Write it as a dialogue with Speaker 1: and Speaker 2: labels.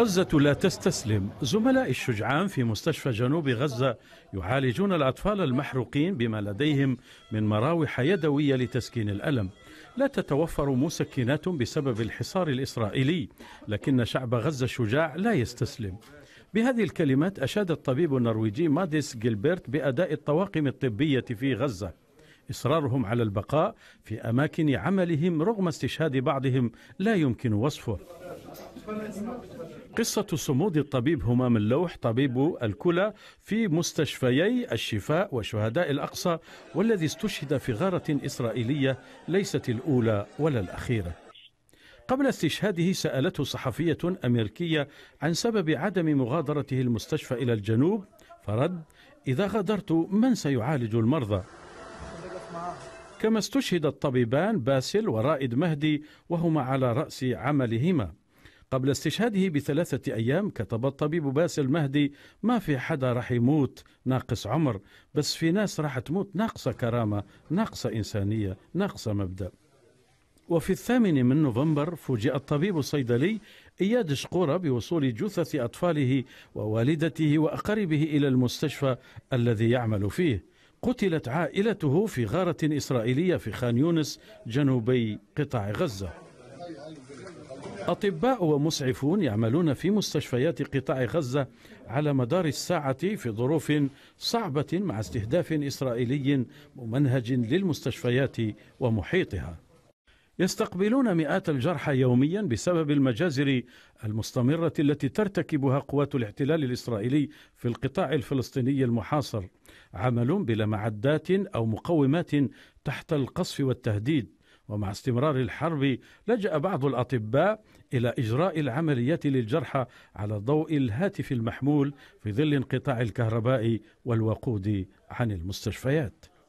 Speaker 1: غزة لا تستسلم زملائي الشجعان في مستشفى جنوب غزة يعالجون الأطفال المحروقين بما لديهم من مراوح يدوية لتسكين الألم لا تتوفر مسكنات بسبب الحصار الإسرائيلي لكن شعب غزة الشجاع لا يستسلم بهذه الكلمات أشاد الطبيب النرويجي ماديس جيلبرت بأداء الطواقم الطبية في غزة إصرارهم على البقاء في أماكن عملهم رغم استشهاد بعضهم لا يمكن وصفه قصة صمود الطبيب همام اللوح طبيب الكلى في مستشفيي الشفاء وشهداء الأقصى والذي استشهد في غارة إسرائيلية ليست الأولى ولا الأخيرة قبل استشهاده سألته صحفية أمريكية عن سبب عدم مغادرته المستشفى إلى الجنوب فرد إذا غادرت من سيعالج المرضى كما استشهد الطبيبان باسل ورائد مهدي وهما على رأس عملهما قبل استشهاده بثلاثة أيام كتب الطبيب باسل المهدي ما في حدا رح يموت ناقص عمر بس في ناس رح تموت ناقصة كرامة ناقصة إنسانية ناقصة مبدأ وفي الثامن من نوفمبر فوجئ الطبيب الصيدلي إياد شقورة بوصول جثث أطفاله ووالدته وأقاربه إلى المستشفى الذي يعمل فيه قتلت عائلته في غارة إسرائيلية في خان يونس جنوبي قطاع غزة أطباء ومسعفون يعملون في مستشفيات قطاع غزة على مدار الساعة في ظروف صعبة مع استهداف إسرائيلي ممنهج للمستشفيات ومحيطها يستقبلون مئات الجرحى يوميا بسبب المجازر المستمرة التي ترتكبها قوات الاحتلال الإسرائيلي في القطاع الفلسطيني المحاصر عمل بلا معدات أو مقومات تحت القصف والتهديد ومع استمرار الحرب لجأ بعض الأطباء إلى إجراء العمليات للجرحى على ضوء الهاتف المحمول في ظل انقطاع الكهرباء والوقود عن المستشفيات